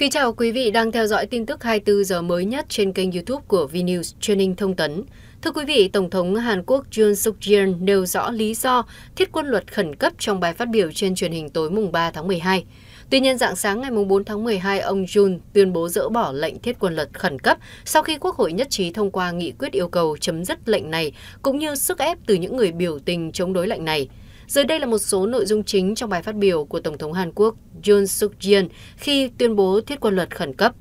Kính chào quý vị đang theo dõi tin tức 24 giờ mới nhất trên kênh YouTube của Vnews truyền hình thông tấn. Thưa quý vị, Tổng thống Hàn Quốc Yoon suk yeol nêu rõ lý do thiết quân luật khẩn cấp trong bài phát biểu trên truyền hình tối mùng 3 tháng 12. Tuy nhiên, dạng sáng ngày 4 tháng 12, ông Jun tuyên bố dỡ bỏ lệnh thiết quân luật khẩn cấp sau khi Quốc hội nhất trí thông qua nghị quyết yêu cầu chấm dứt lệnh này, cũng như sức ép từ những người biểu tình chống đối lệnh này. Dưới đây là một số nội dung chính trong bài phát biểu của Tổng thống Hàn Quốc Yoon suk yeol khi tuyên bố thiết quân luật khẩn cấp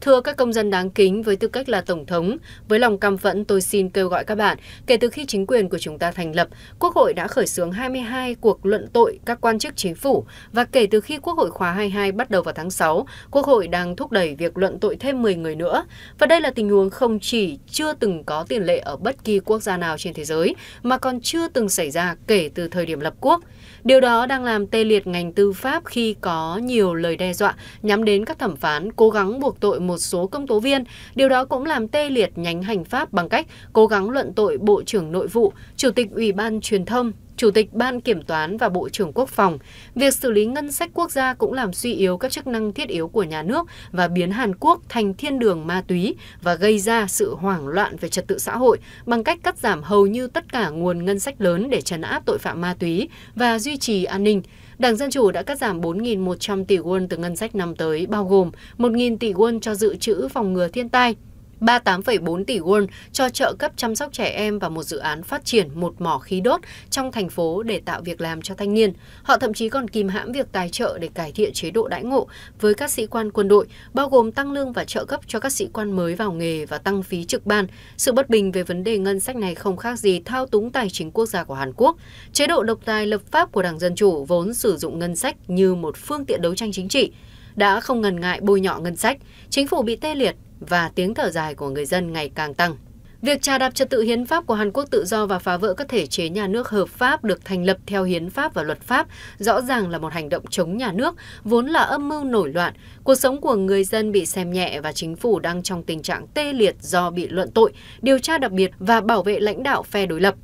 Thưa các công dân đáng kính, với tư cách là Tổng thống, với lòng căm phẫn tôi xin kêu gọi các bạn, kể từ khi chính quyền của chúng ta thành lập, Quốc hội đã khởi xướng 22 cuộc luận tội các quan chức chính phủ và kể từ khi Quốc hội khóa 22 bắt đầu vào tháng 6, Quốc hội đang thúc đẩy việc luận tội thêm 10 người nữa. Và đây là tình huống không chỉ chưa từng có tiền lệ ở bất kỳ quốc gia nào trên thế giới mà còn chưa từng xảy ra kể từ thời điểm lập quốc. Điều đó đang làm tê liệt ngành tư pháp khi có nhiều lời đe dọa nhắm đến các thẩm phán cố gắng buộc tội một số công tố viên. Điều đó cũng làm tê liệt nhánh hành pháp bằng cách cố gắng luận tội Bộ trưởng Nội vụ, Chủ tịch Ủy ban Truyền thông, Chủ tịch Ban Kiểm toán và Bộ trưởng Quốc phòng, việc xử lý ngân sách quốc gia cũng làm suy yếu các chức năng thiết yếu của nhà nước và biến Hàn Quốc thành thiên đường ma túy và gây ra sự hoảng loạn về trật tự xã hội bằng cách cắt giảm hầu như tất cả nguồn ngân sách lớn để trấn áp tội phạm ma túy và duy trì an ninh. Đảng Dân Chủ đã cắt giảm 4.100 tỷ won từ ngân sách năm tới, bao gồm 1.000 tỷ won cho dự trữ phòng ngừa thiên tai, 38,4 tỷ won cho trợ cấp chăm sóc trẻ em và một dự án phát triển một mỏ khí đốt trong thành phố để tạo việc làm cho thanh niên. Họ thậm chí còn kìm hãm việc tài trợ để cải thiện chế độ đãi ngộ với các sĩ quan quân đội, bao gồm tăng lương và trợ cấp cho các sĩ quan mới vào nghề và tăng phí trực ban. Sự bất bình về vấn đề ngân sách này không khác gì thao túng tài chính quốc gia của Hàn Quốc. Chế độ độc tài lập pháp của Đảng Dân Chủ vốn sử dụng ngân sách như một phương tiện đấu tranh chính trị đã không ngần ngại bôi nhọ ngân sách. Chính phủ bị tê liệt, và tiếng thở dài của người dân ngày càng tăng. Việc trà đạp trật tự hiến pháp của Hàn Quốc tự do và phá vỡ các thể chế nhà nước hợp pháp được thành lập theo hiến pháp và luật pháp rõ ràng là một hành động chống nhà nước, vốn là âm mưu nổi loạn. Cuộc sống của người dân bị xem nhẹ và chính phủ đang trong tình trạng tê liệt do bị luận tội, điều tra đặc biệt và bảo vệ lãnh đạo phe đối lập.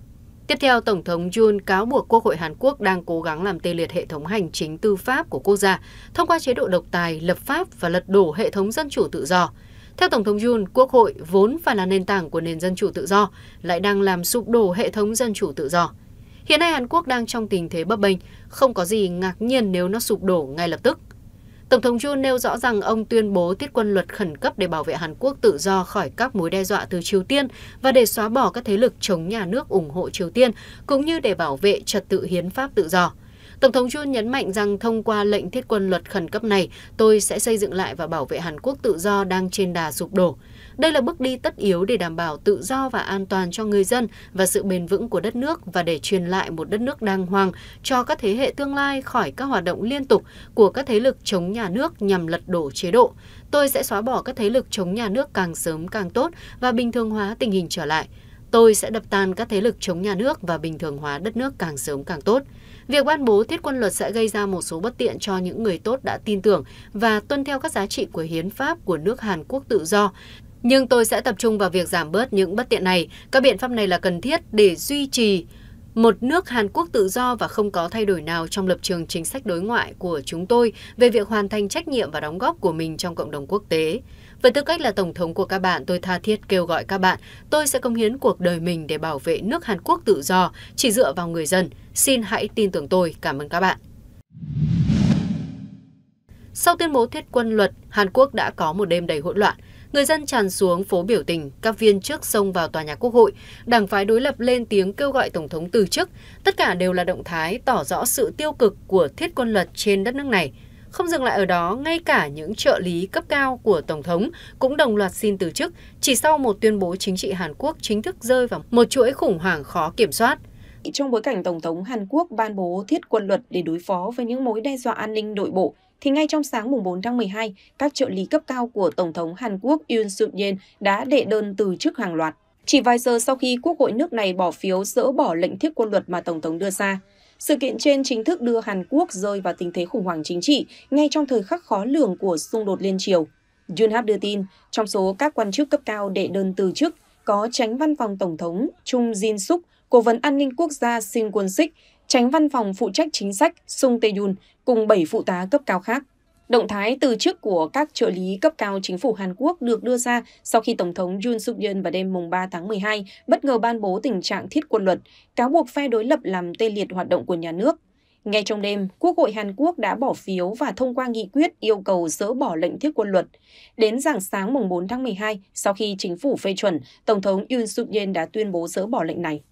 Tiếp theo, Tổng thống Yoon cáo buộc Quốc hội Hàn Quốc đang cố gắng làm tê liệt hệ thống hành chính tư pháp của quốc gia thông qua chế độ độc tài, lập pháp và lật đổ hệ thống dân chủ tự do. Theo Tổng thống Yoon, Quốc hội vốn phải là nền tảng của nền dân chủ tự do, lại đang làm sụp đổ hệ thống dân chủ tự do. Hiện nay Hàn Quốc đang trong tình thế bấp bênh, không có gì ngạc nhiên nếu nó sụp đổ ngay lập tức. Tổng thống Yoon nêu rõ rằng ông tuyên bố thiết quân luật khẩn cấp để bảo vệ Hàn Quốc tự do khỏi các mối đe dọa từ Triều Tiên và để xóa bỏ các thế lực chống nhà nước ủng hộ Triều Tiên, cũng như để bảo vệ trật tự hiến pháp tự do tổng thống john nhấn mạnh rằng thông qua lệnh thiết quân luật khẩn cấp này tôi sẽ xây dựng lại và bảo vệ hàn quốc tự do đang trên đà sụp đổ đây là bước đi tất yếu để đảm bảo tự do và an toàn cho người dân và sự bền vững của đất nước và để truyền lại một đất nước đàng hoàng cho các thế hệ tương lai khỏi các hoạt động liên tục của các thế lực chống nhà nước nhằm lật đổ chế độ. Tôi sẽ xóa bỏ các thế lực chống nhà nước càng sớm càng tốt và bình thường hóa tình hình trở lại. Tôi sẽ đập tan các thế lực chống nhà nước và bình thường hóa đất nước càng sớm càng tốt. Việc ban bố thiết quân luật sẽ gây ra một số bất tiện cho những người tốt đã tin tưởng và tuân theo các giá trị của hiến pháp của nước Hàn Quốc tự do. Nhưng tôi sẽ tập trung vào việc giảm bớt những bất tiện này. Các biện pháp này là cần thiết để duy trì một nước Hàn Quốc tự do và không có thay đổi nào trong lập trường chính sách đối ngoại của chúng tôi về việc hoàn thành trách nhiệm và đóng góp của mình trong cộng đồng quốc tế. Với tư cách là tổng thống của các bạn, tôi tha thiết kêu gọi các bạn, tôi sẽ công hiến cuộc đời mình để bảo vệ nước Hàn Quốc tự do, chỉ dựa vào người dân. Xin hãy tin tưởng tôi. Cảm ơn các bạn. Sau tuyên bố thiết quân luật, Hàn Quốc đã có một đêm đầy hỗn loạn. Người dân tràn xuống phố biểu tình, các viên trước xông vào tòa nhà quốc hội, đảng phái đối lập lên tiếng kêu gọi Tổng thống từ chức. Tất cả đều là động thái tỏ rõ sự tiêu cực của thiết quân luật trên đất nước này – không dừng lại ở đó, ngay cả những trợ lý cấp cao của Tổng thống cũng đồng loạt xin từ chức chỉ sau một tuyên bố chính trị Hàn Quốc chính thức rơi vào một chuỗi khủng hoảng khó kiểm soát. Trong bối cảnh Tổng thống Hàn Quốc ban bố thiết quân luật để đối phó với những mối đe dọa an ninh nội bộ, thì ngay trong sáng mùng 4 tháng 12, các trợ lý cấp cao của Tổng thống Hàn Quốc Yoon suk yeol đã đệ đơn từ chức hàng loạt. Chỉ vài giờ sau khi Quốc hội nước này bỏ phiếu dỡ bỏ lệnh thiết quân luật mà Tổng thống đưa ra, sự kiện trên chính thức đưa hàn quốc rơi vào tình thế khủng hoảng chính trị ngay trong thời khắc khó lường của xung đột liên triều yonhap đưa tin trong số các quan chức cấp cao đệ đơn từ chức có tránh văn phòng tổng thống chung jin suk cố vấn an ninh quốc gia shin kwon sik tránh văn phòng phụ trách chính sách sung tae yoon cùng 7 phụ tá cấp cao khác Động thái từ chức của các trợ lý cấp cao chính phủ Hàn Quốc được đưa ra sau khi Tổng thống Yoon suk yeol vào đêm mùng 3 tháng 12 bất ngờ ban bố tình trạng thiết quân luật, cáo buộc phe đối lập làm tê liệt hoạt động của nhà nước. Ngay trong đêm, Quốc hội Hàn Quốc đã bỏ phiếu và thông qua nghị quyết yêu cầu dỡ bỏ lệnh thiết quân luật. Đến rạng sáng mùng 4 tháng 12, sau khi chính phủ phê chuẩn, Tổng thống Yoon suk yeol đã tuyên bố dỡ bỏ lệnh này.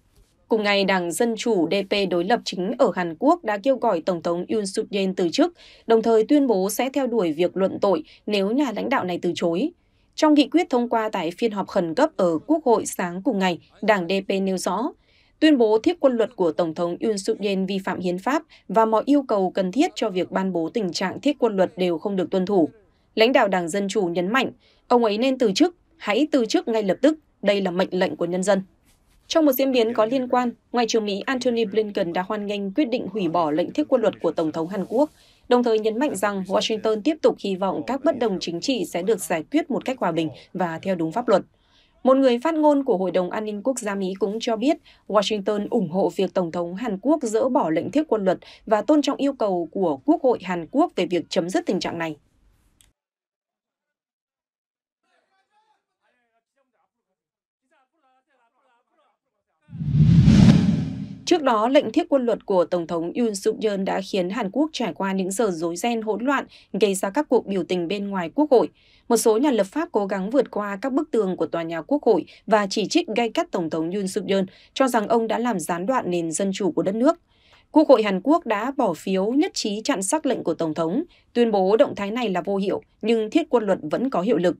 Cùng ngày, Đảng Dân Chủ DP đối lập chính ở Hàn Quốc đã kêu gọi Tổng thống Yoon suk yeol từ chức, đồng thời tuyên bố sẽ theo đuổi việc luận tội nếu nhà lãnh đạo này từ chối. Trong nghị quyết thông qua tại phiên họp khẩn cấp ở Quốc hội sáng cùng ngày, Đảng DP nêu rõ, tuyên bố thiết quân luật của Tổng thống Yoon suk yeol vi phạm hiến pháp và mọi yêu cầu cần thiết cho việc ban bố tình trạng thiết quân luật đều không được tuân thủ. Lãnh đạo Đảng Dân Chủ nhấn mạnh, ông ấy nên từ chức, hãy từ chức ngay lập tức, đây là mệnh lệnh của nhân dân trong một diễn biến có dạ. liên quan, Ngoại trưởng Mỹ Antony Blinken đã hoan nghênh quyết định hủy bỏ lệnh thiết quân luật của Tổng thống Hàn Quốc, đồng thời nhấn mạnh rằng Washington tiếp tục hy vọng các bất đồng chính trị sẽ được giải quyết một cách hòa bình và theo đúng pháp luật. Một người phát ngôn của Hội đồng An ninh Quốc gia Mỹ cũng cho biết Washington ủng hộ việc Tổng thống Hàn Quốc dỡ bỏ lệnh thiết quân luật và tôn trọng yêu cầu của Quốc hội Hàn Quốc về việc chấm dứt tình trạng này. Trước đó, lệnh thiết quân luật của Tổng thống Yoon suk yeol đã khiến Hàn Quốc trải qua những giờ rối ren hỗn loạn, gây ra các cuộc biểu tình bên ngoài quốc hội. Một số nhà lập pháp cố gắng vượt qua các bức tường của tòa nhà quốc hội và chỉ trích gay cắt Tổng thống Yoon suk yeol cho rằng ông đã làm gián đoạn nền dân chủ của đất nước. Quốc hội Hàn Quốc đã bỏ phiếu nhất trí chặn sắc lệnh của Tổng thống, tuyên bố động thái này là vô hiệu, nhưng thiết quân luật vẫn có hiệu lực.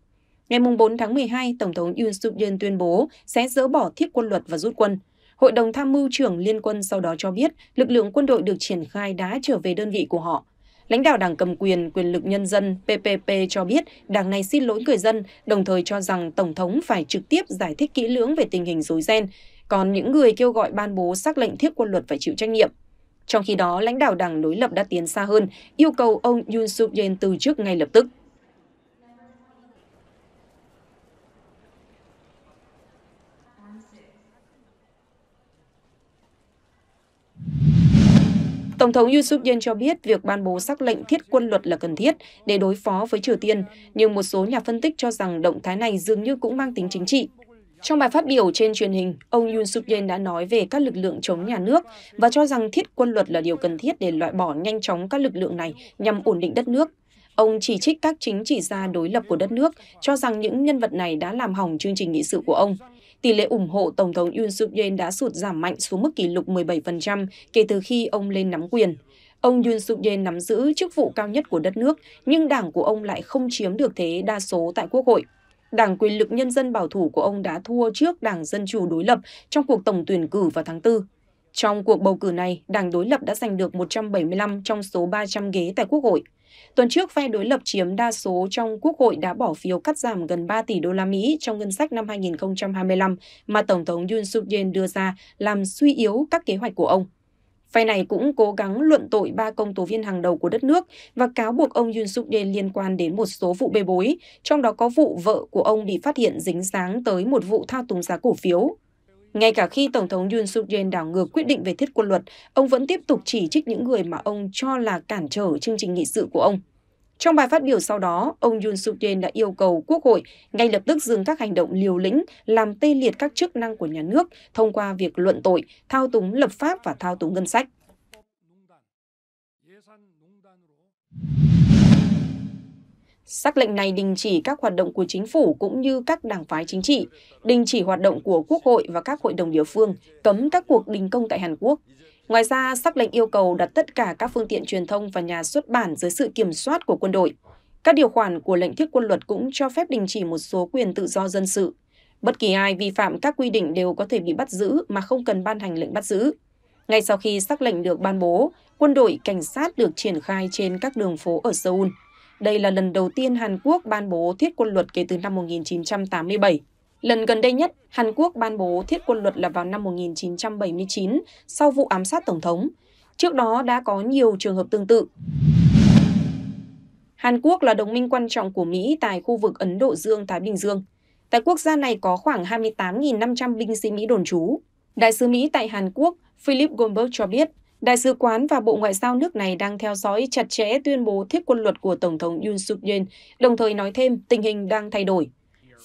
Ngày 4 tháng 12, Tổng thống Yoon suk yeol tuyên bố sẽ dỡ bỏ thiết quân luật và rút quân. Hội đồng tham mưu trưởng Liên quân sau đó cho biết lực lượng quân đội được triển khai đã trở về đơn vị của họ. Lãnh đạo Đảng Cầm quyền Quyền lực Nhân dân PPP cho biết đảng này xin lỗi người dân, đồng thời cho rằng Tổng thống phải trực tiếp giải thích kỹ lưỡng về tình hình rối ren, còn những người kêu gọi ban bố xác lệnh thiết quân luật phải chịu trách nhiệm. Trong khi đó, lãnh đạo đảng đối lập đã tiến xa hơn, yêu cầu ông Yoon suk yeol từ chức ngay lập tức. Tổng thống Yoon Suk Yeol cho biết việc ban bố sắc lệnh thiết quân luật là cần thiết để đối phó với Triều Tiên, nhưng một số nhà phân tích cho rằng động thái này dường như cũng mang tính chính trị. Trong bài phát biểu trên truyền hình, ông Yoon Suk Yeol đã nói về các lực lượng chống nhà nước và cho rằng thiết quân luật là điều cần thiết để loại bỏ nhanh chóng các lực lượng này nhằm ổn định đất nước. Ông chỉ trích các chính trị gia đối lập của đất nước, cho rằng những nhân vật này đã làm hỏng chương trình nghị sự của ông tỷ lệ ủng hộ Tổng thống Yoon suk yeol đã sụt giảm mạnh xuống mức kỷ lục 17% kể từ khi ông lên nắm quyền. Ông Yoon suk yeol nắm giữ chức vụ cao nhất của đất nước, nhưng đảng của ông lại không chiếm được thế đa số tại Quốc hội. Đảng quyền lực nhân dân bảo thủ của ông đã thua trước Đảng Dân Chủ đối lập trong cuộc tổng tuyển cử vào tháng 4. Trong cuộc bầu cử này, đảng đối lập đã giành được 175 trong số 300 ghế tại Quốc hội. Tuần trước, phe đối lập chiếm đa số trong Quốc hội đã bỏ phiếu cắt giảm gần 3 tỷ đô la Mỹ trong ngân sách năm 2025 mà Tổng thống Yoon suk yeol đưa ra làm suy yếu các kế hoạch của ông. Phe này cũng cố gắng luận tội ba công tố viên hàng đầu của đất nước và cáo buộc ông Yoon suk yeol liên quan đến một số vụ bê bối, trong đó có vụ vợ của ông bị phát hiện dính dáng tới một vụ thao túng giá cổ phiếu ngay cả khi Tổng thống Yoon suk yeol đảo ngược quyết định về thiết quân luật, ông vẫn tiếp tục chỉ trích những người mà ông cho là cản trở chương trình nghị sự của ông. Trong bài phát biểu sau đó, ông Yoon suk yeol đã yêu cầu Quốc hội ngay lập tức dừng các hành động liều lĩnh, làm tê liệt các chức năng của nhà nước thông qua việc luận tội, thao túng lập pháp và thao túng ngân sách. Sắc lệnh này đình chỉ các hoạt động của chính phủ cũng như các đảng phái chính trị đình chỉ hoạt động của quốc hội và các hội đồng địa phương cấm các cuộc đình công tại hàn quốc ngoài ra sắc lệnh yêu cầu đặt tất cả các phương tiện truyền thông và nhà xuất bản dưới sự kiểm soát của quân đội các điều khoản của lệnh thiết quân luật cũng cho phép đình chỉ một số quyền tự do dân sự bất kỳ ai vi phạm các quy định đều có thể bị bắt giữ mà không cần ban hành lệnh bắt giữ ngay sau khi sắc lệnh được ban bố quân đội cảnh sát được triển khai trên các đường phố ở seoul đây là lần đầu tiên Hàn Quốc ban bố thiết quân luật kể từ năm 1987. Lần gần đây nhất, Hàn Quốc ban bố thiết quân luật là vào năm 1979 sau vụ ám sát tổng thống. Trước đó đã có nhiều trường hợp tương tự. Hàn Quốc là đồng minh quan trọng của Mỹ tại khu vực Ấn Độ Dương-Thái Bình Dương. Tại quốc gia này có khoảng 28.500 binh sĩ Mỹ đồn trú. Đại sứ Mỹ tại Hàn Quốc Philip Goldberg cho biết Đại sứ quán và Bộ Ngoại giao nước này đang theo dõi chặt chẽ tuyên bố thiết quân luật của Tổng thống Yoon suk yeol đồng thời nói thêm tình hình đang thay đổi.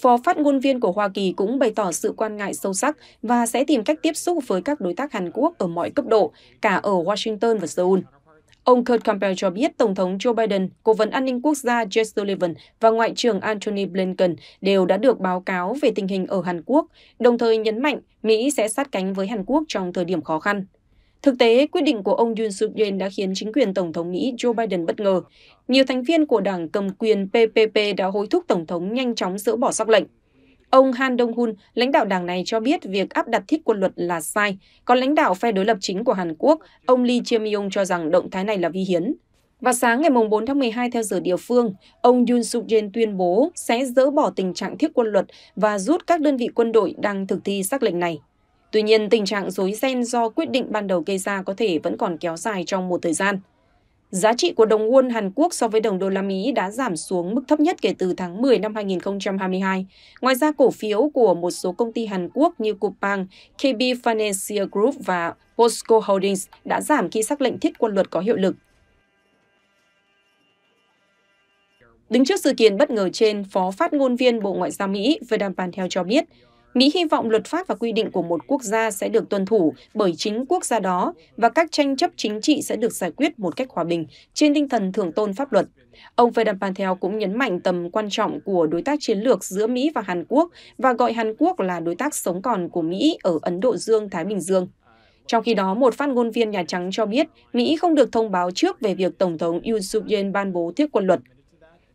Phó phát ngôn viên của Hoa Kỳ cũng bày tỏ sự quan ngại sâu sắc và sẽ tìm cách tiếp xúc với các đối tác Hàn Quốc ở mọi cấp độ, cả ở Washington và Seoul. Ông Kurt Campbell cho biết Tổng thống Joe Biden, Cố vấn An ninh Quốc gia Jake Sullivan và Ngoại trưởng Antony Blinken đều đã được báo cáo về tình hình ở Hàn Quốc, đồng thời nhấn mạnh Mỹ sẽ sát cánh với Hàn Quốc trong thời điểm khó khăn. Thực tế, quyết định của ông Yoon suk yeol đã khiến chính quyền Tổng thống Mỹ Joe Biden bất ngờ. Nhiều thành viên của đảng cầm quyền PPP đã hối thúc Tổng thống nhanh chóng dỡ bỏ sắc lệnh. Ông Han Dong-hun, lãnh đạo đảng này cho biết việc áp đặt thiết quân luật là sai, còn lãnh đạo phe đối lập chính của Hàn Quốc, ông Lee Jae-myung cho rằng động thái này là vi hiến. Vào sáng ngày 4 tháng 12 theo giờ địa phương, ông Yoon suk yeol tuyên bố sẽ dỡ bỏ tình trạng thiết quân luật và rút các đơn vị quân đội đang thực thi sắc lệnh này. Tuy nhiên, tình trạng rối ren do quyết định ban đầu gây ra có thể vẫn còn kéo dài trong một thời gian. Giá trị của đồng won Hàn Quốc so với đồng đô la Mỹ đã giảm xuống mức thấp nhất kể từ tháng 10 năm 2022. Ngoài ra, cổ phiếu của một số công ty Hàn Quốc như Coupang, KB Financial Group và POSCO Holdings đã giảm khi sắc lệnh thiết quân luật có hiệu lực. Đứng trước sự kiện bất ngờ trên, Phó phát ngôn viên Bộ Ngoại giao Mỹ Vedant Patel cho biết, Mỹ hy vọng luật pháp và quy định của một quốc gia sẽ được tuân thủ bởi chính quốc gia đó và các tranh chấp chính trị sẽ được giải quyết một cách hòa bình trên tinh thần thượng tôn pháp luật. Ông Vedant Patel cũng nhấn mạnh tầm quan trọng của đối tác chiến lược giữa Mỹ và Hàn Quốc và gọi Hàn Quốc là đối tác sống còn của Mỹ ở Ấn Độ Dương-Thái Bình Dương. Trong khi đó, một phát ngôn viên Nhà Trắng cho biết Mỹ không được thông báo trước về việc Tổng thống Yoon suk yeol ban bố thiết quân luật.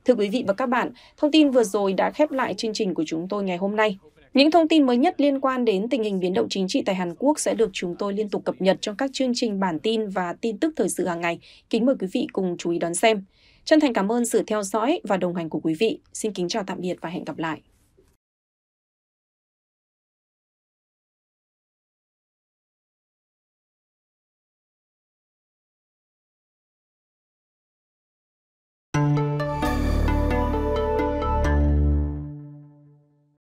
Thưa quý vị và các bạn, thông tin vừa rồi đã khép lại chương trình của chúng tôi ngày hôm nay. Những thông tin mới nhất liên quan đến tình hình biến động chính trị tại Hàn Quốc sẽ được chúng tôi liên tục cập nhật trong các chương trình bản tin và tin tức thời sự hàng ngày. Kính mời quý vị cùng chú ý đón xem. Chân thành cảm ơn sự theo dõi và đồng hành của quý vị. Xin kính chào tạm biệt và hẹn gặp lại.